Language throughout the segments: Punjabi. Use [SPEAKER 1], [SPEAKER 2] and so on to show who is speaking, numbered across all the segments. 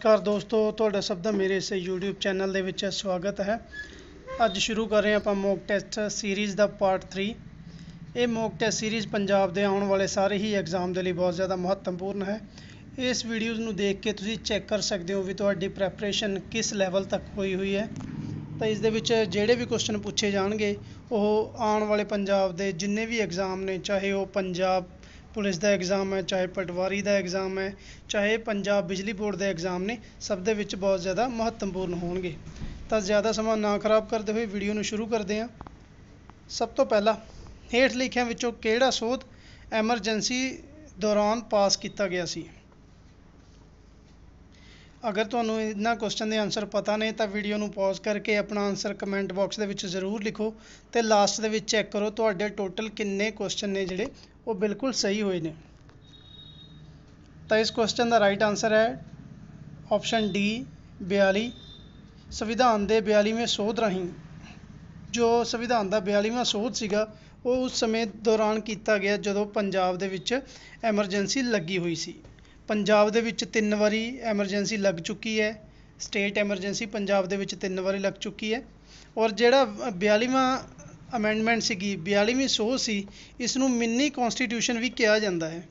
[SPEAKER 1] ਨਮਸਕਾਰ ਦੋਸਤੋ ਤੁਹਾਡਾ ਸਭ ਦਾ ਮੇਰੇ ਇਸ YouTube ਚੈਨਲ ਦੇ ਵਿੱਚ ਸਵਾਗਤ ਹੈ ਅੱਜ ਸ਼ੁਰੂ ਕਰ ਰਹੇ ਆਪਾਂ ਮੌਕ ਟੈਸਟ ਸੀਰੀਜ਼ ਦਾ ਪਾਰਟ 3 ਇਹ ਮੌਕ ਟੈਸਟ ਸੀਰੀਜ਼ ਪੰਜਾਬ ਦੇ ਆਉਣ ਵਾਲੇ ਸਾਰੇ ਹੀ ਐਗਜ਼ਾਮ ਦੇ ਲਈ ਬਹੁਤ ਜ਼ਿਆਦਾ ਮਹੱਤਵਪੂਰਨ ਹੈ ਇਸ ਵੀਡੀਓਜ਼ ਨੂੰ ਦੇਖ ਕੇ ਤੁਸੀਂ ਚੈੱਕ ਕਰ ਸਕਦੇ ਹੋ ਵੀ ਤੁਹਾਡੀ ਪ੍ਰੈਪਰੇਸ਼ਨ ਕਿਸ ਲੈਵਲ ਤੱਕ ਹੋਈ ਹੋਈ ਹੈ ਤਾਂ ਇਸ ਦੇ ਵਿੱਚ ਜਿਹੜੇ ਵੀ ਕੁਐਸਚਨ ਪੁੱਛੇ ਜਾਣਗੇ ਉਹ ਆਉਣ ਵਾਲੇ ਪੰਜਾਬ ਦੇ ਜਿੰਨੇ ਵੀ ਐਗਜ਼ਾਮ ਨੇ ਚਾਹੇ ਉਹ ਪੰਜਾਬ ਪੁਲਿਸ ਦਾ ਐਗਜ਼ਾਮ ਹੈ ਚਾਹੇ ਪਟਵਾਰੀ ਦਾ ਐਗਜ਼ਾਮ ਹੈ ਚਾਹੇ ਪੰਜਾਬ ਬਿਜਲੀ ਬੋਰਡ ਦੇ ਐਗਜ਼ਾਮ ਨੇ ਸਭ ਦੇ ਵਿੱਚ ਬਹੁਤ ਜ਼ਿਆਦਾ ਮਹੱਤਵਪੂਰਨ ਹੋਣਗੇ ਤਾਂ ਜ਼ਿਆਦਾ ਸਮਾਂ ਨਾ ਖਰਾਬ ਕਰਦੇ ਹੋਏ ਵੀਡੀਓ ਨੂੰ ਸ਼ੁਰੂ ਕਰਦੇ ਹਾਂ ਸਭ ਤੋਂ ਪਹਿਲਾਂ ਹੇਠ ਲਿਖਿਆਂ ਵਿੱਚੋਂ ਕਿਹੜਾ ਸੋਧ ਐਮਰਜੈਂਸੀ ਦੌਰਾਨ ਪਾਸ ਕੀਤਾ ਗਿਆ ਸੀ ਅਗਰ ਤੁਹਾਨੂੰ ਇਹਨਾਂ ਕੁਐਸਚਨ ਦੇ ਆਨਸਰ ਪਤਾ ਨੇ ਤਾਂ ਵੀਡੀਓ ਨੂੰ ਪਾਜ਼ ਕਰਕੇ ਆਪਣਾ ਆਨਸਰ ਕਮੈਂਟ ਬਾਕਸ ਦੇ ਵਿੱਚ ਜ਼ਰੂਰ ਲਿਖੋ ਤੇ ਲਾਸਟ ਦੇ ਵਿੱਚ ਚੈੱਕ ਕਰੋ ਤੁਹਾਡੇ ਟੋਟਲ ਕਿੰਨੇ ਕੁਐਸਚਨ ਨੇ ਜਿਹੜੇ ਉਹ ਬਿਲਕੁਲ ਸਹੀ ਹੋਏ ਨੇ ਤਾਂ ਇਸ ਕੁਐਸਚਨ ਦਾ ਰਾਈਟ ਆਨਸਰ ਹੈ ਆਪਸ਼ਨ ਡੀ 42 ਸੰਵਿਧਾਨ ਦੇ 42ਵੇਂ ਸੋਧ ਰਾਹੀਂ ਜੋ ਸੰਵਿਧਾਨ ਦਾ 42ਵਾਂ ਸੋਧ ਸੀਗਾ ਉਹ ਉਸ ਸਮੇਂ ਦੌਰਾਨ ਕੀਤਾ ਗਿਆ ਜਦੋਂ ਪੰਜਾਬ ਦੇ ਵਿੱਚ ਐਮਰਜੈਂਸੀ ਲੱਗੀ ਹੋਈ ਸੀ ਪੰਜਾਬ ਦੇ ਵਿੱਚ ਤਿੰਨ ਵਾਰੀ ਐਮਰਜੈਂਸੀ ਲੱਗ ਚੁੱਕੀ ਹੈ ਸਟੇਟ ਐਮਰਜੈਂਸੀ ਪੰਜਾਬ ਦੇ ਵਿੱਚ ਤਿੰਨ ਵਾਰੀ ਲੱਗ ਚੁੱਕੀ ਹੈ ਔਰ ਜਿਹੜਾ 42ਵਾਂ ਅਮੈਂਡਮੈਂਟ ਸੀਗੀ 42ਵੀਂ ਸੋਧ ਸੀ ਇਸ ਨੂੰ ਮਿੰਨੀ ਕਨਸਟੀਟਿਊਸ਼ਨ ਵੀ ਕਿਹਾ ਜਾਂਦਾ ਹੈ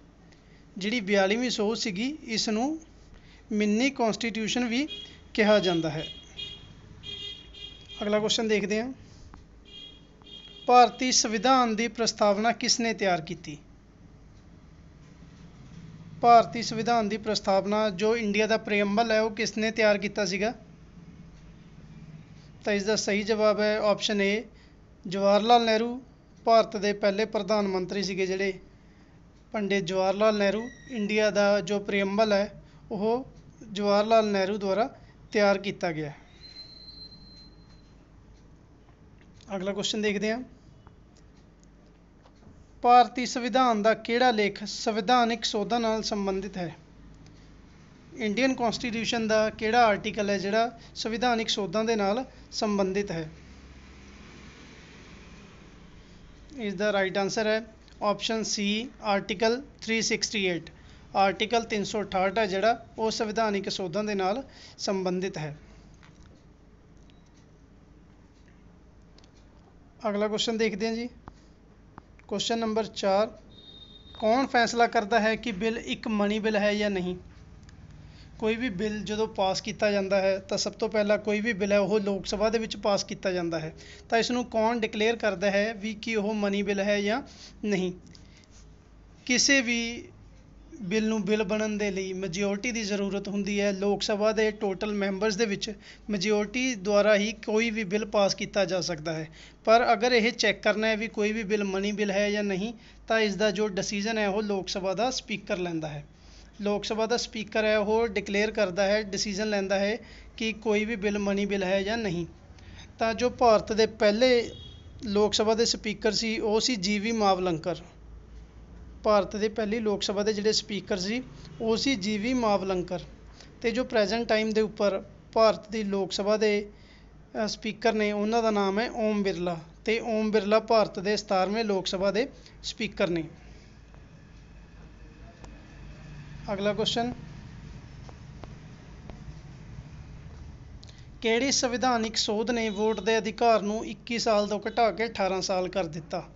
[SPEAKER 1] ਜਿਹੜੀ 42ਵੀਂ ਸੋਧ ਸੀਗੀ ਇਸ ਨੂੰ ਮਿੰਨੀ ਕਨਸਟੀਟਿਊਸ਼ਨ ਵੀ ਕਿਹਾ ਜਾਂਦਾ ਹੈ ਅਗਲਾ ਕੁਐਸਚਨ ਦੇਖਦੇ ਹਾਂ ਭਾਰਤੀ ਸੰਵਿਧਾਨ ਦੀ ਪ੍ਰਸਤਾਵਨਾ ਕਿਸ ਨੇ ਤਿਆਰ ਕੀਤੀ ਭਾਰਤੀ ਸੰਵਿਧਾਨ ਦੀ ਪ੍ਰਸਤਾਵਨਾ ਜੋ ਇੰਡੀਆ ਦਾ ਪ੍ਰੀਅੰਬਲ ਹੈ ਉਹ ਕਿਸ ਨੇ ਤਿਆਰ ਕੀਤਾ ਸੀਗਾ ਤਾਂ ਇਸ ਦਾ ਸਹੀ ਜਵਾਬ ਹੈ ਆਪਸ਼ਨ ਏ ਜਵਾਹਰ ਲਾਲ ਨਹਿਰੂ ਭਾਰਤ ਦੇ ਪਹਿਲੇ ਪ੍ਰਧਾਨ ਮੰਤਰੀ ਸੀਗੇ ਜਿਹੜੇ ਪੰਡਿਤ ਜਵਾਹਰ ਲਾਲ ਨਹਿਰੂ ਇੰਡੀਆ ਦਾ ਜੋ ਪ੍ਰੀਅੰਬਲ ਹੈ ਉਹ ਜਵਾਹਰ ਲਾਲ ਨਹਿਰੂ ਦੁਆਰਾ ਤਿਆਰ ਕੀਤਾ ਗਿਆ ਅਗਲਾ ਕੁਐਸਚਨ ਦੇਖਦੇ ਹਾਂ ਭਾਰਤੀ ਸੰਵਿਧਾਨ ਦਾ ਕਿਹੜਾ ਲੇਖ ਸੰਵਿਧਾਨਿਕ ਸੋਧਾਂ ਨਾਲ ਸੰਬੰਧਿਤ ਹੈ ਇੰਡੀਅਨ ਕਨਸਟੀਟਿਊਸ਼ਨ ਦਾ ਕਿਹੜਾ ਆਰਟੀਕਲ ਹੈ ਜਿਹੜਾ ਸੰਵਿਧਾਨਿਕ ਸੋਧਾਂ ਦੇ ਨਾਲ ਸੰਬੰਧਿਤ ਹੈ ਇਸ ਦਾ ਰਾਈਟ ਆਨਸਰ ਹੈ ਆਪਸ਼ਨ ਸੀ ਆਰਟੀਕਲ 368 ਆਰਟੀਕਲ 368 ਹੈ ਜਿਹੜਾ ਉਹ ਸੰਵਿਧਾਨਿਕ ਸੋਧਾਂ ਦੇ ਨਾਲ ਸੰਬੰਧਿਤ ਹੈ ਅਗਲਾ ਕੁਐਸਚਨ ਦੇਖਦੇ ਹਾਂ ਜੀ ਕੁਐਸਚਨ ਨੰਬਰ 4 ਕੌਣ ਫੈਸਲਾ ਕਰਦਾ ਹੈ ਕਿ ਬਿੱਲ ਇੱਕ ਮਨੀ ਬਿੱਲ ਹੈ ਜਾਂ ਨਹੀਂ ਕੋਈ ਵੀ ਬਿੱਲ ਜਦੋਂ ਪਾਸ ਕੀਤਾ ਜਾਂਦਾ ਹੈ ਤਾਂ ਸਭ ਤੋਂ ਪਹਿਲਾਂ ਕੋਈ ਵੀ ਬਿੱਲ ਹੈ ਉਹ ਲੋਕ ਸਭਾ ਦੇ ਵਿੱਚ ਪਾਸ ਕੀਤਾ ਜਾਂਦਾ ਹੈ ਤਾਂ ਇਸ ਨੂੰ ਕੌਣ ਡਿਕਲੇਅਰ ਕਰਦਾ ਹੈ ਵੀ ਕਿ ਉਹ ਮਨੀ ਬਿੱਲ ਹੈ ਜਾਂ ਨਹੀਂ ਕਿਸੇ ਵੀ ਬਿੱਲ ਨੂੰ ਬਿੱਲ ਬਣਨ ਦੇ ਲਈ ਮੈਜੋਰਟੀ ਦੀ ਜ਼ਰੂਰਤ ਹੁੰਦੀ ਹੈ ਲੋਕ ਸਭਾ ਦੇ ਟੋਟਲ ਮੈਂਬਰਸ ਦੇ ਵਿੱਚ ਮੈਜੋਰਟੀ ਦੁਆਰਾ ਹੀ ਕੋਈ ਵੀ ਬਿੱਲ ਪਾਸ ਕੀਤਾ ਜਾ ਸਕਦਾ ਹੈ ਪਰ ਅਗਰ ਇਹ ਚੈੱਕ ਕਰਨਾ ਹੈ ਵੀ ਕੋਈ ਵੀ ਬਿੱਲ ਮਨੀ ਬਿੱਲ ਹੈ ਜਾਂ ਨਹੀਂ ਤਾਂ ਇਸ ਦਾ ਜੋ ਡਿਸੀਜਨ ਹੈ ਉਹ ਲੋਕ ਸਭਾ ਦਾ ਸਪੀਕਰ ਲੈਂਦਾ ਹੈ ਲੋਕ ਸਭਾ ਦਾ ਸਪੀਕਰ ਹੈ ਉਹ ਡਿਕਲੇਅਰ ਕਰਦਾ ਹੈ ਡਿਸੀਜਨ ਲੈਂਦਾ ਹੈ ਕਿ ਕੋਈ ਵੀ ਬਿੱਲ ਮਨੀ ਬਿੱਲ ਹੈ ਜਾਂ ਨਹੀਂ ਤਾਂ ਜੋ ਭਾਰਤ ਦੇ ਪਹਿਲੇ ਲੋਕ ਸਭਾ ਦੇ ਸਪੀਕਰ ਸੀ ਉਹ ਸੀ ਜੀ ਵੀ ਮਾਵਲੰਕਰ ਭਾਰਤ ਦੇ ਪਹਿਲੀ ਲੋਕ ਸਭਾ ਦੇ ਜਿਹੜੇ ਸਪੀਕਰ ਸੀ ਉਹ ਸੀ ਜੀਵੀ ਮਾਵਲੰਕਰ ਤੇ ਜੋ ਪ੍ਰੈਜੈਂਟ ਟਾਈਮ ਦੇ ਉੱਪਰ ਭਾਰਤ ਦੀ ਲੋਕ ਸਭਾ ਦੇ ਸਪੀਕਰ ਨੇ ਉਹਨਾਂ ਦਾ ਨਾਮ ਹੈ ਓਮ ਬਿਰਲਾ ਤੇ ਓਮ ਬਿਰਲਾ ਭਾਰਤ ਦੇ 17ਵੇਂ ਲੋਕ ਸਭਾ ਦੇ ਸਪੀਕਰ ਨੇ ਅਗਲਾ ਕੁਐਸਚਨ ਕਿਹੜੀ ਸੰਵਿਧਾਨਿਕ ਸੋਧ ਨੇ ਵੋਟ ਦੇ ਅਧਿਕਾਰ ਨੂੰ 21 ਸਾਲ ਤੋਂ ਘਟਾ ਕੇ 18 ਸਾਲ ਕਰ ਦਿੱਤਾ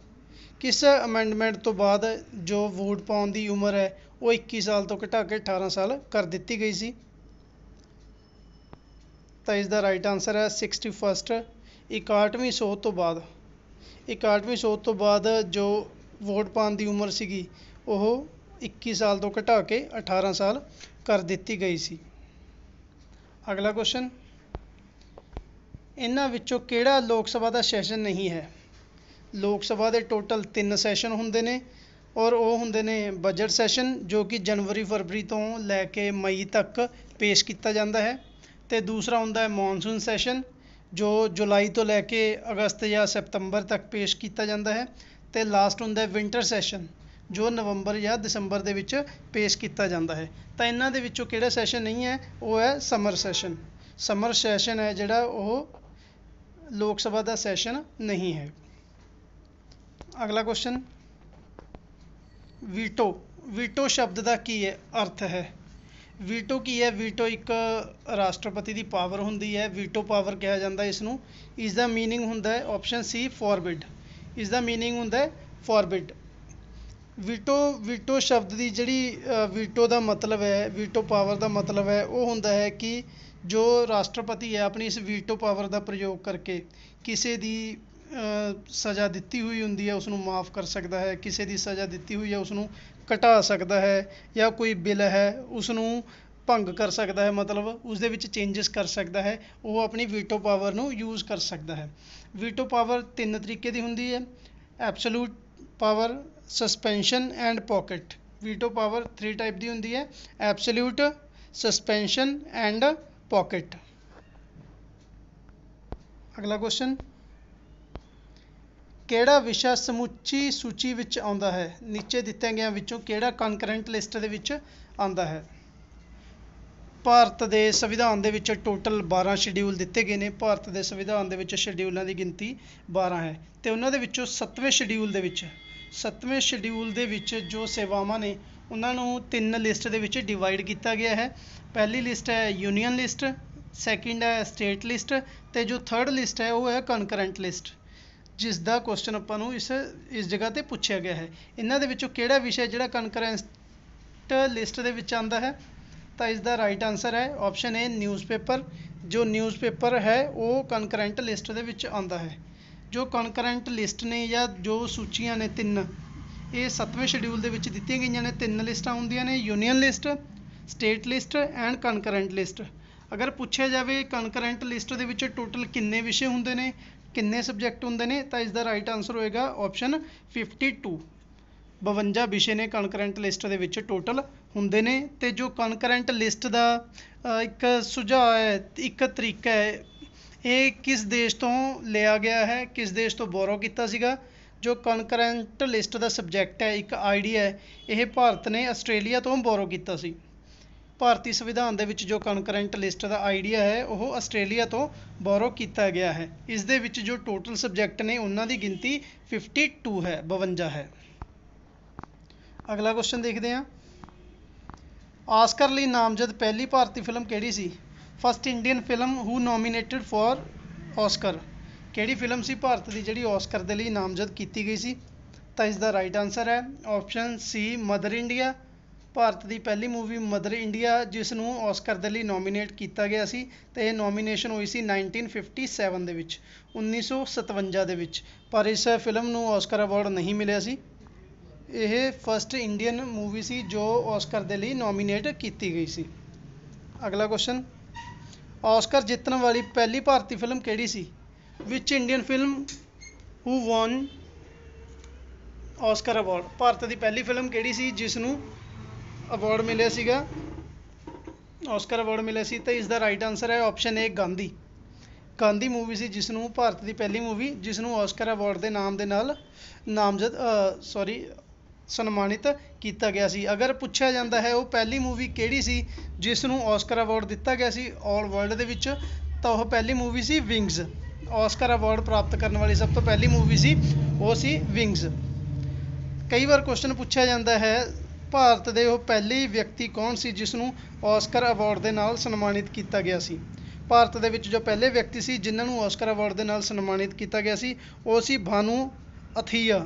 [SPEAKER 1] ਕਿਸ ਅਮੈਂਡਮੈਂਟ ਤੋਂ ਬਾਅਦ ਜੋ ਵੋਟ ਪਾਉਣ ਦੀ ਉਮਰ ਹੈ ਉਹ 21 ਸਾਲ ਤੋਂ ਘਟਾ ਕੇ 18 ਸਾਲ ਕਰ ਦਿੱਤੀ ਗਈ ਸੀ ਤਾਂ ਇਸ ਦਾ ਰਾਈਟ ਆਨਸਰ ਹੈ ਸਿਕਸਟੀ 61ਵੀਂ ਸੋਧ ਤੋਂ ਬਾਅਦ 61ਵੀਂ ਸੋਧ ਤੋਂ ਬਾਅਦ ਜੋ ਵੋਟ ਪਾਉਣ ਦੀ ਉਮਰ ਸੀਗੀ ਉਹ 21 ਸਾਲ ਤੋਂ ਘਟਾ ਕੇ 18 ਸਾਲ ਕਰ ਦਿੱਤੀ ਗਈ ਸੀ ਅਗਲਾ ਕੁਐਸਚਨ ਇਹਨਾਂ ਵਿੱਚੋਂ ਕਿਹੜਾ ਲੋਕ ਸਭਾ ਦਾ ਸੈਸ਼ਨ ਨਹੀਂ ਹੈ ਲੋਕ ਸਭਾ ਦੇ ਟੋਟਲ ਤਿੰਨ ਸੈਸ਼ਨ ਹੁੰਦੇ ਨੇ ਔਰ ਉਹ ਹੁੰਦੇ ਨੇ ਬਜਟ ਸੈਸ਼ਨ ਜੋ ਕਿ ਜਨਵਰੀ ਫਰਵਰੀ ਤੋਂ ਲੈ ਕੇ ਮਈ ਤੱਕ ਪੇਸ਼ ਕੀਤਾ ਜਾਂਦਾ ਹੈ ਅਤੇ ਦੂਸਰਾ ਹੁੰਦਾ ਹੈ ਮੌਨਸੂਨ ਸੈਸ਼ਨ ਜੋ ਜੁਲਾਈ ਤੋਂ ਲੈ ਕੇ ਅਗਸਤ ਜਾਂ ਸਤੰਬਰ ਤੱਕ ਪੇਸ਼ ਕੀਤਾ ਜਾਂਦਾ ਹੈ ਅਤੇ ਲਾਸਟ ਹੁੰਦਾ ਹੈ ਵਿੰਟਰ ਸੈਸ਼ਨ ਜੋ ਨਵੰਬਰ ਜਾਂ ਦਸੰਬਰ ਦੇ ਵਿੱਚ ਪੇਸ਼ ਕੀਤਾ ਜਾਂਦਾ ਹੈ ਤਾਂ ਇਹਨਾਂ ਦੇ ਵਿੱਚੋਂ ਕਿਹੜਾ ਸੈਸ਼ਨ ਨਹੀਂ ਹੈ ਉਹ ਹੈ ਸਮਰ ਸੈਸ਼ਨ ਸਮਰ ਸੈਸ਼ਨ ਹੈ ਜਿਹੜਾ ਉਹ ਲੋਕ ਸਭਾ ਦਾ ਸੈਸ਼ਨ ਨਹੀਂ ਹੈ ਅਗਲਾ ਕੁਐਸਚਨ ਵੀਟੋ ਵੀਟੋ ਸ਼ਬਦ ਦਾ ਕੀ ਹੈ ਅਰਥ ਹੈ ਵੀਟੋ ਕੀ ਹੈ ਵੀਟੋ ਇੱਕ ਰਾਸ਼ਟਰਪਤੀ ਦੀ ਪਾਵਰ ਹੁੰਦੀ ਹੈ ਵੀਟੋ ਪਾਵਰ ਕਿਹਾ ਜਾਂਦਾ ਇਸ ਨੂੰ ਇਸ ਦਾ मीनिंग ਹੁੰਦਾ ਹੈ ਆਪਸ਼ਨ ਸੀ ਫੋਰਬਿਡ ਇਸ ਦਾ मीनिंग ਹੁੰਦਾ ਹੈ ਫੋਰਬਿਡ ਵੀਟੋ ਵੀਟੋ ਸ਼ਬਦ ਦੀ ਜਿਹੜੀ ਵੀਟੋ ਦਾ ਮਤਲਬ ਹੈ ਵੀਟੋ ਪਾਵਰ ਦਾ ਮਤਲਬ ਹੈ ਉਹ ਹੁੰਦਾ ਹੈ ਕਿ ਜੋ ਰਾਸ਼ਟਰਪਤੀ ਹੈ ਆਪਣੀ ਇਸ ਵੀਟੋ ਪਾਵਰ ਦਾ ਪ੍ਰਯੋਗ ਕਰਕੇ ਕਿਸੇ ਦੀ ਸਜ਼ਾ ਦਿੱਤੀ ਹੋਈ ਹੁੰਦੀ ਹੈ ਉਸ ਨੂੰ ਮਾਫ ਕਰ ਸਕਦਾ ਹੈ ਕਿਸੇ ਦੀ ਸਜ਼ਾ ਦਿੱਤੀ ਹੋਈ ਹੈ ਉਸ ਨੂੰ ਘਟਾ ਸਕਦਾ ਹੈ ਜਾਂ ਕੋਈ ਬਿੱਲ ਹੈ ਉਸ ਨੂੰ ਭੰਗ ਕਰ ਸਕਦਾ ਹੈ ਮਤਲਬ ਉਸ ਦੇ ਵਿੱਚ ਚੇਂजेस ਕਰ ਸਕਦਾ ਹੈ ਉਹ ਆਪਣੀ ਵੀਟੋ ਪਾਵਰ ਨੂੰ ਯੂਜ਼ ਕਰ ਸਕਦਾ ਹੈ ਵੀਟੋ ਪਾਵਰ ਤਿੰਨ ਤਰੀਕੇ ਦੀ ਹੁੰਦੀ ਹੈ absolute power suspension and pocket veto power 3 type ਦੀ ਹੁੰਦੀ ਹੈ ਐਬਸੋਲੂਟ ਸਸਪੈਂਸ਼ਨ ਐਂਡ ਪਾਕਟ ਅਗਲਾ ਕੁਐਸਚਨ ਕਿਹੜਾ ਵਿਸ਼ਾ ਸਮੁੱਚੀ ਸੂਚੀ ਵਿੱਚ ਆਉਂਦਾ ਹੈ ਨੀਚੇ ਦਿੱਤੇ ਗਿਆਂ ਵਿੱਚੋਂ ਕਿਹੜਾ ਕੰਕਰੈਂਟ ਲਿਸਟ ਦੇ ਵਿੱਚ ਆਉਂਦਾ ਹੈ ਭਾਰਤ ਦੇ ਸੰਵਿਧਾਨ ਦੇ ਵਿੱਚ ਟੋਟਲ 12 ਸ਼ਡਿਊਲ ਦਿੱਤੇ ਗਏ ਨੇ ਭਾਰਤ ਦੇ ਸੰਵਿਧਾਨ ਦੇ ਵਿੱਚ ਸ਼ਡਿਊਲਾਂ ਦੀ ਗਿਣਤੀ 12 ਹੈ ਤੇ ਉਹਨਾਂ ਦੇ ਵਿੱਚੋਂ 7ਵੇਂ ਸ਼ਡਿਊਲ ਦੇ ਵਿੱਚ 7ਵੇਂ ਸ਼ਡਿਊਲ ਦੇ ਵਿੱਚ ਜੋ ਸੇਵਾਵਾਂ ਨੇ ਉਹਨਾਂ ਨੂੰ ਤਿੰਨ ਲਿਸਟ ਦੇ ਵਿੱਚ ਡਿਵਾਈਡ ਕੀਤਾ ਗਿਆ ਹੈ ਪਹਿਲੀ ਲਿਸਟ ਹੈ ਯੂਨੀਅਨ ਲਿਸਟ ਸੈਕਿੰਡ ਹੈ ਸਟੇਟ ਲਿਸਟ ਤੇ ਜੋ ਥਰਡ ਲਿਸਟ ਹੈ ਉਹ ਹੈ ਕੰਕਰੈਂਟ ਲਿਸਟ ਜਿਸ ਦਾ ਕੁਐਸਚਨ ਆਪਾਂ ਨੂੰ ਇਸ ਇਸ ਜਗ੍ਹਾ ਤੇ ਪੁੱਛਿਆ ਗਿਆ ਹੈ ਇਹਨਾਂ ਦੇ ਵਿੱਚੋਂ ਕਿਹੜਾ ਵਿਸ਼ਾ ਜਿਹੜਾ ਕੰਕਰੈਂਟ ਲਿਸਟ ਦੇ ਵਿੱਚ ਆਉਂਦਾ ਹੈ ਤਾਂ ਇਸ ਦਾ ਰਾਈਟ ਆਨਸਰ ਹੈ ਆਪਸ਼ਨ ਏ ਨਿਊਜ਼ਪੇਪਰ ਜੋ ਨਿਊਜ਼ਪੇਪਰ ਹੈ ਉਹ ਕੰਕਰੈਂਟ ਲਿਸਟ ਦੇ ਵਿੱਚ ਆਉਂਦਾ ਹੈ ਜੋ ਕੰਕਰੈਂਟ ਲਿਸਟ ਨੇ ਜਾਂ ਜੋ ਸੂਚੀਆਂ ਨੇ ਤਿੰਨ ਇਹ 7ਵੇਂ ਸ਼ਡਿਊਲ ਦੇ ਵਿੱਚ ਦਿੱਤੀਆਂ ਗਈਆਂ ਨੇ ਤਿੰਨ ਲਿਸਟਾਂ ਹੁੰਦੀਆਂ ਨੇ union list state list and concurrent list ਅਗਰ ਪੁੱਛਿਆ ਜਾਵੇ ਕੰਕਰੈਂਟ ਲਿਸਟ ਦੇ ਵਿੱਚ ਟੋਟਲ ਕਿੰਨੇ ਵਿਸ਼ੇ ਹੁੰਦੇ ਨੇ ਕਿੰਨੇ ਸਬਜੈਕਟ ਹੁੰਦੇ ਨੇ ਤਾਂ ਇਸ ਦਾ ਰਾਈਟ ਆਨਸਰ ਹੋਏਗਾ ਆਪਸ਼ਨ 52 52 ਵਿਸ਼ੇ ਨੇ ਕਨਕਰੈਂਟ ਲਿਸਟ ਦੇ ਵਿੱਚ ਟੋਟਲ ਹੁੰਦੇ ਨੇ ਤੇ ਜੋ ਕਨਕਰੈਂਟ ਲਿਸਟ ਦਾ ਇੱਕ ਸੁਝਾਅ ਹੈ ਇੱਕ ਤਰੀਕਾ ਹੈ ਇਹ ਕਿਸ ਦੇਸ਼ ਤੋਂ ਲਿਆ ਗਿਆ ਹੈ ਕਿਸ ਦੇਸ਼ ਤੋਂ ਬੋਰੋ ਕੀਤਾ ਸੀਗਾ ਜੋ ਕਨਕਰੈਂਟ ਲਿਸਟ ਦਾ ਸਬਜੈਕਟ ਹੈ ਇੱਕ ਆਈਡੀਆ ਹੈ ਇਹ ਭਾਰਤ ਨੇ ਆਸਟ੍ਰੇਲੀਆ ਤੋਂ ਬੋਰੋ ਕੀਤਾ ਸੀ ਭਾਰਤੀ ਸੰਵਿਧਾਨ ਦੇ ਵਿੱਚ ਜੋ ਕਨਕਰੈਂਟ ਲਿਸਟ ਦਾ ਆਈਡੀਆ ਹੈ ਉਹ ਆਸਟ੍ਰੇਲੀਆ ਤੋਂ ਬੋਰੋ ਕੀਤਾ ਗਿਆ ਹੈ ਇਸ ਦੇ ਵਿੱਚ ਜੋ ਟੋਟਲ ਸਬਜੈਕਟ ਨੇ ਉਹਨਾਂ ਦੀ ਗਿਣਤੀ 52 ਹੈ 52 ਹੈ ਅਗਲਾ ਕੁਐਸਚਨ ਦੇਖਦੇ ਹਾਂ ਆਸਕਰ ਲਈ ਨਾਮਜ਼ਦ ਪਹਿਲੀ ਭਾਰਤੀ ਫਿਲਮ ਕਿਹੜੀ ਸੀ first Indian film who nominated for Oscar ਕਿਹੜੀ ਫਿਲਮ ਸੀ ਭਾਰਤ ਦੀ ਜਿਹੜੀ ਆਸਕਰ ਦੇ ਲਈ ਨਾਮਜ਼ਦ ਕੀਤੀ ਗਈ ਸੀ ਤਾਂ ਇਸ ਦਾ ਰਾਈਟ ਆਨਸਰ ਹੈ option C Mother India Bharat ਦੀ ਪਹਿਲੀ ਮੂਵੀ ਮਦਰ ਇੰਡੀਆ ਜਿਸ ਨੂੰ ਔਸਕਰ ਦੇ ਲਈ ਨੋਮੀਨੇਟ ਕੀਤਾ ਗਿਆ ਸੀ ਤੇ ਇਹ ਨੋਮੀਨੇਸ਼ਨ ਹੋਈ ਸੀ 1957 ਦੇ ਵਿੱਚ 1957 ਦੇ ਵਿੱਚ ਪਰ ਇਸ ਫਿਲਮ ਨੂੰ ਔਸਕਰ ਅਵਾਰਡ ਨਹੀਂ ਮਿਲਿਆ ਸੀ ਇਹ ਫਰਸਟ ਇੰਡੀਅਨ ਮੂਵੀ ਸੀ ਜੋ ਔਸਕਰ ਦੇ ਲਈ ਨੋਮੀਨੇਟ ਕੀਤੀ ਗਈ ਸੀ ਅਗਲਾ ਕੁਐਸਚਨ ਔਸਕਰ ਜਿੱਤਣ ਵਾਲੀ ਪਹਿਲੀ ਭਾਰਤੀ ਫਿਲਮ ਕਿਹੜੀ ਸੀ which Indian film who won Oscar award Bharat ਦੀ ਪਹਿਲੀ ਫਿਲਮ ਕਿਹੜੀ ਸੀ ਜਿਸ ਨੂੰ ਅਵਾਰਡ ਮਿਲਿਆ ਸੀਗਾ ਆਸਕਰ ਅਵਾਰਡ ਮਿਲਿਆ ਸੀ ਤੇ ਇਸ ਦਾ ਰਾਈਟ ਆਨਸਰ ਹੈ option A Gandhi Gandhi movie ਸੀ ਜਿਸ ਨੂੰ ਭਾਰਤ ਦੀ ਪਹਿਲੀ ਮੂਵੀ ਜਿਸ ਨੂੰ ਆਸਕਰ ਅਵਾਰਡ ਦੇ ਨਾਮ ਦੇ ਨਾਲ ਨਾਮਜ਼ਦ ਸੌਰੀ ਸਨਮਾਨਿਤ ਕੀਤਾ ਗਿਆ ਸੀ ਅਗਰ ਪੁੱਛਿਆ ਜਾਂਦਾ ਹੈ ਉਹ ਪਹਿਲੀ ਮੂਵੀ ਕਿਹੜੀ ਸੀ ਜਿਸ ਨੂੰ ਆਸਕਰ ਅਵਾਰਡ ਦਿੱਤਾ ਗਿਆ ਸੀ 올 ਵਰਲਡ ਦੇ ਵਿੱਚ ਤਾਂ ਉਹ ਪਹਿਲੀ ਮੂਵੀ ਸੀ ਵਿੰਗਸ ਆਸਕਰ ਅਵਾਰਡ ਪ੍ਰਾਪਤ ਕਰਨ ਵਾਲੀ ਸਭ ਤੋਂ ਪਹਿਲੀ ਮੂਵੀ ਸੀ ਉਹ ਸੀ ਵਿੰਗਸ ਕਈ ਵਾਰ ਕੁਐਸਚਨ ਪੁੱਛਿਆ ਜਾਂਦਾ ਹੈ ਭਾਰਤ ਦੇ ਉਹ ਪਹਿਲੇ ਵਿਅਕਤੀ ਕੌਣ ਸੀ ਜਿਸ ਨੂੰ ਔਸਕਰ ਅਵਾਰਡ ਦੇ ਨਾਲ ਸਨਮਾਨਿਤ ਕੀਤਾ ਗਿਆ ਸੀ ਭਾਰਤ ਦੇ ਵਿੱਚ ਜੋ ਪਹਿਲੇ ਵਿਅਕਤੀ ਸੀ ਜਿਨ੍ਹਾਂ ਨੂੰ ਔਸਕਰ ਅਵਾਰਡ ਦੇ ਨਾਲ ਸਨਮਾਨਿਤ ਕੀਤਾ ਗਿਆ ਸੀ ਉਹ ਸੀ ਭਾਨੂ ਅਥੀਆ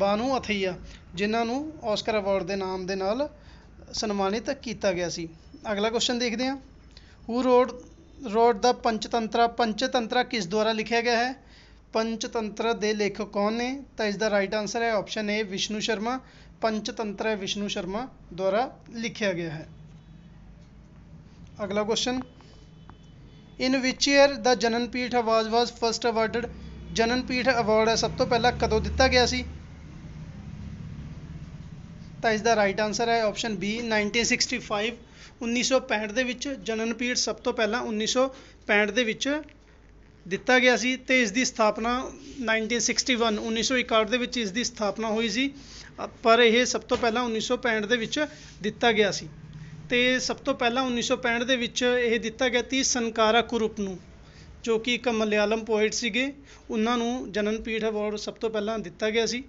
[SPEAKER 1] ਭਾਨੂ ਅਥੀਆ ਜਿਨ੍ਹਾਂ ਨੂੰ ਔਸਕਰ ਅਵਾਰਡ ਦੇ ਨਾਮ ਦੇ ਨਾਲ ਸਨਮਾਨਿਤ ਕੀਤਾ ਗਿਆ ਸੀ ਅਗਲਾ ਕੁਐਸਚਨ ਦੇਖਦੇ ਹਾਂ ਹੂ ਰੋਡ ਰੋਡ ਦਾ ਪੰਚਤੰਤਰਾ ਪੰਚਤੰਤਰਾ ਕਿਸ ਦੁਆਰਾ ਲਿਖਿਆ ਗਿਆ ਹੈ ਪੰਚਤੰਤਰ ਦੇ ਲੇਖਕ ਕੌਣ ਨੇ ਤਾਂ ਇਸ ਦਾ ਰਾਈਟ ਆਨਸਰ ਹੈ ਆਪਸ਼ਨ ਏ ਵਿਸ਼ਨੂੰ ਸ਼ਰਮਾ ਪੰਚਤੰਤਰ है ਸ਼ਰਮਾ ਦੁਆਰਾ ਲਿਖਿਆ ਗਿਆ ਹੈ ਅਗਲਾ ਕੁਐਸਚਨ ਇਨ ਵਿਚ ਈਅਰ ਦਾ Jnanpith award was first awarded Jnanpith award ਹੈ ਸਭ ਤੋਂ ਪਹਿਲਾਂ ਕਦੋਂ ਦਿੱਤਾ ਗਿਆ ਸੀ ਤਾਂ ਇਸ ਦਾ ਰਾਈਟ ਆਨਸਰ ਹੈ ਆਪਸ਼ਨ ਬੀ 1965 1965 ਦੇ ਵਿੱਚ ਜਨਨਪੀਠ ਸਭ ਤੋਂ ਪਹਿਲਾਂ 1965 ਦੇ ਵਿੱਚ ਦਿੱਤਾ ਗਿਆ ਸੀ ਤੇ ਇਸ ਦੀ ਸਥਾਪਨਾ 1961 1961 ਦੇ ਵਿੱਚ ਇਸ ਦੀ ਸਥਾਪਨਾ ਹੋਈ ਸੀ ਪਰ ਇਹ ਸਭ ਤੋਂ ਪਹਿਲਾਂ 1965 ਦੇ ਵਿੱਚ ਦਿੱਤਾ ਗਿਆ ਸੀ ਤੇ ਸਭ ਤੋਂ ਪਹਿਲਾਂ 1965 ਦੇ ਵਿੱਚ ਇਹ ਦਿੱਤਾ ਗਿਆ ਸੀ ਸੰਕਾਰਾ ਕੁਰੂਪ ਨੂੰ ਜੋ ਕਿ ਇੱਕ ਮਲਿਆਲਮ ਪੋਇਟ ਸੀਗੇ ਉਹਨਾਂ ਨੂੰ ਜਨਨ ਪੀਠ ਅਵਾਰਡ ਸਭ ਤੋਂ ਪਹਿਲਾਂ ਦਿੱਤਾ ਗਿਆ ਸੀ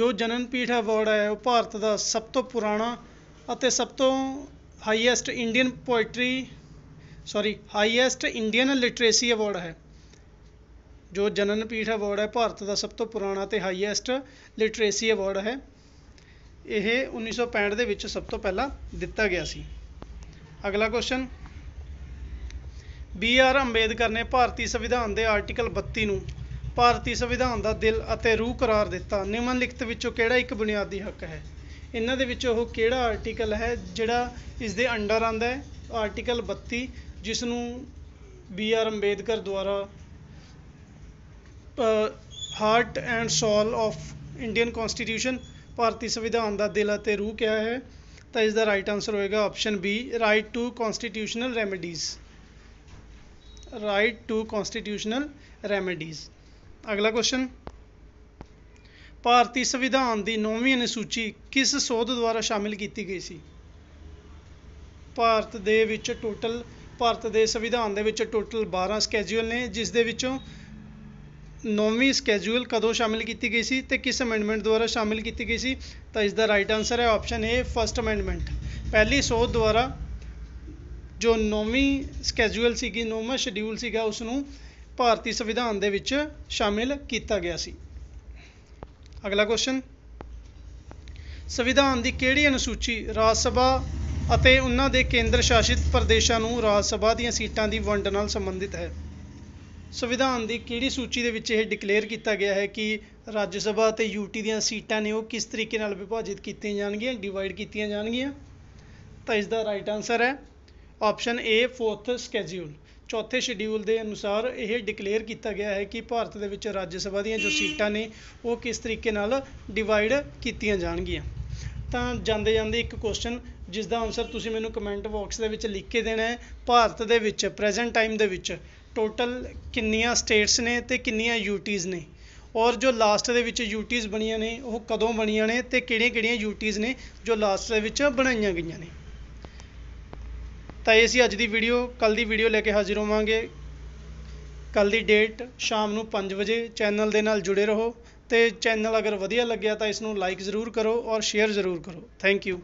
[SPEAKER 1] ਜੋ ਜਨਨ ਪੀਠ ਅਵਾਰਡ ਹੈ ਉਹ ਭਾਰਤ ਦਾ ਸਭ ਤੋਂ ਪੁਰਾਣਾ ਅਤੇ ਸਭ ਤੋਂ highest Indian poetry sorry highest Indian literacy award ਹੈ ਜੋ ਜਨਨ ਪੀਠ ਅਵਾਰਡ ਹੈ ਭਾਰਤ ਦਾ ਸਭ ਤੋਂ ਪੁਰਾਣਾ ਅਤੇ ਹਾਈਐਸਟ ਲਿਟਰੇਸੀ ਅਵਾਰਡ ਹੈ ਇਹ 1965 ਸੌ ਪੈਂਹਠ ਦੇ ਵਿੱਚ ਸਭ ਤੋਂ ਪਹਿਲਾਂ ਦਿੱਤਾ ਗਿਆ ਸੀ ਅਗਲਾ ਕੁਐਸਚਨ ਬੀ ਆਰ ਅੰਬੇਦਕਰ ਨੇ ਭਾਰਤੀ ਸੰਵਿਧਾਨ ਦੇ ਆਰਟੀਕਲ 32 ਨੂੰ ਭਾਰਤੀ ਸੰਵਿਧਾਨ ਦਾ ਦਿਲ ਅਤੇ ਰੂਹ ਕਰਾਰ ਦਿੱਤਾ ਨਿਮਨਲਿਖਤ ਵਿੱਚੋਂ ਕਿਹੜਾ ਇੱਕ ਬੁਨਿਆਦੀ ਹੱਕ ਹੈ ਇਹਨਾਂ ਦੇ ਵਿੱਚ ਉਹ ਕਿਹੜਾ ਆਰਟੀਕਲ ਹੈ ਜਿਹੜਾ ਇਸ ਦੇ ਅੰਡਰ ਆਂਦਾ ਹੈ ਆਰਟੀਕਲ 32 ਜਿਸ ਨੂੰ ਬੀ ਆਰ ਅੰਬੇਦਕਰ ਦੁਆਰਾ heart and soul of Indian constitution ਭਾਰਤੀ ਸੰਵਿਧਾਨ ਦਾ ਦਿਲ ਅਤੇ ਰੂਹ ਕਿਹਾ ਹੈ ਤਾਂ ਇਸ ਦਾ ਰਾਈਟ ਆਨਸਰ ਹੋਏਗਾ option B right to constitutional remedies right to constitutional remedies ਅਗਲਾ ਕੁਐਸਚਨ ਭਾਰਤੀ ਸੰਵਿਧਾਨ ਦੀ 9ਵੀਂ ਅਨੁਸੂਚੀ ਕਿਸ ਸੋਧ ਦੁਆਰਾ ਸ਼ਾਮਿਲ ਕੀਤੀ ਗਈ ਸੀ ਭਾਰਤ ਦੇ ਵਿੱਚ ਟੋਟਲ ਭਾਰਤ ਦੇ ਸੰਵਿਧਾਨ ਦੇ ਵਿੱਚ ਟੋਟਲ 12 ਸਕੇਜੂਲ ਨੇ ਜਿਸ ਦੇ ਵਿੱਚੋਂ ਨੌਵੀਂ ਸਕੇਜੂਲ ਕਦੋਂ ਸ਼ਾਮਿਲ ਕੀਤੀ ਗਈ ਸੀ ਤੇ ਕਿਸ ਅਮੈਂਡਮੈਂਟ ਦੁਆਰਾ ਸ਼ਾਮਿਲ ਕੀਤੀ ਗਈ ਸੀ ਤਾਂ ਇਸ ਦਾ ਰਾਈਟ ਆਨਸਰ ਹੈ ਆਪਸ਼ਨ ਏ ਫਰਸਟ ਅਮੈਂਡਮੈਂਟ ਪਹਿਲੀ ਸੋਧ ਦੁਆਰਾ ਜੋ ਨੌਵੀਂ ਸਕੇਜੂਲ ਸੀਗੀ ਨੌਵਾਂ ਸ਼ਡਿਊਲ ਸੀਗਾ ਉਸ ਨੂੰ ਭਾਰਤੀ ਸੰਵਿਧਾਨ ਦੇ ਵਿੱਚ ਸ਼ਾਮਿਲ ਕੀਤਾ ਗਿਆ ਸੀ ਅਗਲਾ ਕੁਐਸਚਨ ਸੰਵਿਧਾਨ ਦੀ ਕਿਹੜੀ ਅਨੁਸੂਚੀ ਰਾਜ ਸਭਾ ਅਤੇ ਉਹਨਾਂ ਦੇ ਕੇਂਦਰ ਸ਼ਾਸਿਤ ਪ੍ਰਦੇਸ਼ਾਂ ਨੂੰ ਰਾਜ ਸਭਾ ਦੀਆਂ ਸੀਟਾਂ ਦੀ ਵੰਡ ਨਾਲ ਸੰਬੰਧਿਤ ਹੈ ਸੰਵਿਧਾਨ ਦੀ ਕਿਹੜੀ ਸੂਚੀ ਦੇ ਵਿੱਚ ਇਹ ਡਿਕਲੇਅਰ ਕੀਤਾ ਗਿਆ ਹੈ ਕਿ ਰਾਜ ਸਭਾ ਤੇ ਯੂਟੀ ਦੀਆਂ ਸੀਟਾਂ ਨੇ ਉਹ ਕਿਸ ਤਰੀਕੇ ਨਾਲ ਵਿਭਾਜਿਤ ਕੀਤੀਆਂ ਜਾਣਗੀਆਂ ਡਿਵਾਈਡ ਕੀਤੀਆਂ ਜਾਣਗੀਆਂ ਤਾਂ ਇਸ ਦਾ ਰਾਈਟ ਆਨਸਰ ਹੈ ਆਪਸ਼ਨ ਏ ਫੋਰਥ ਸਕੇਜੂਲ ਚੌਥੇ ਸ਼ਡਿਊਲ ਦੇ ਅਨੁਸਾਰ ਇਹ ਡਿਕਲੇਅਰ ਕੀਤਾ ਗਿਆ ਹੈ ਕਿ ਭਾਰਤ ਦੇ ਵਿੱਚ ਰਾਜ ਸਭਾ ਦੀਆਂ ਜੋ ਸੀਟਾਂ ਨੇ ਉਹ ਕਿਸ ਤਰੀਕੇ ਨਾਲ ਡਿਵਾਈਡ ਕੀਤੀਆਂ ਜਾਣਗੀਆਂ ਤਾਂ ਜਾਂਦੇ ਜਾਂਦੇ ਇੱਕ ਕੁਐਸਚਨ ਜਿਸ ਦਾ ਆਨਸਰ ਤੁਸੀਂ ਮੈਨੂੰ ਕਮੈਂਟ ਬਾਕਸ ਦੇ ਵਿੱਚ ਲਿਖ ਕੇ ਦੇਣਾ ਹੈ ਭਾਰਤ ਦੇ ਵਿੱਚ ਪ੍ਰੈਜ਼ੈਂਟ ਟਾਈਮ ਦੇ ਵਿੱਚ ਟੋਟਲ ਕਿੰਨੀਆਂ ਸਟੇਟਸ ਨੇ ਤੇ ਕਿੰਨੀਆਂ ਯੂਟੀਜ਼ ਨੇ ਔਰ ਜੋ ਲਾਸਟ ਦੇ ਵਿੱਚ ਯੂਟੀਜ਼ ਬਣੀਆਂ ਨੇ ਉਹ ਕਦੋਂ ਬਣੀਆਂ ਨੇ ਤੇ ਕਿਹੜੀਆਂ ਕਿਹੜੀਆਂ ਯੂਟੀਜ਼ ਨੇ ਜੋ ਲਾਸਟ ਦੇ ਵਿੱਚ ਬਣਾਈਆਂ ਗਈਆਂ ਨੇ ਤਾਂ ਇਹ ਸੀ ਅੱਜ ਦੀ ਵੀਡੀਓ ਕੱਲ ਦੀ ਵੀਡੀਓ ਲੈ ਕੇ ਹਾਜ਼ਰ ਹੋਵਾਂਗੇ ਕੱਲ ਦੀ ਡੇਟ ਸ਼ਾਮ ਨੂੰ 5 ਵਜੇ ਚੈਨਲ ਦੇ ਨਾਲ ਜੁੜੇ ਰਹੋ ਤੇ ਚੈਨਲ ਅਗਰ ਵਧੀਆ ਲੱਗਿਆ ਤਾਂ ਇਸ ਨੂੰ ਲਾਈਕ ਜ਼ਰੂਰ ਕਰੋ ਔਰ ਸ਼ੇਅਰ ਜ਼ਰੂਰ ਕਰੋ ਥੈਂਕ ਯੂ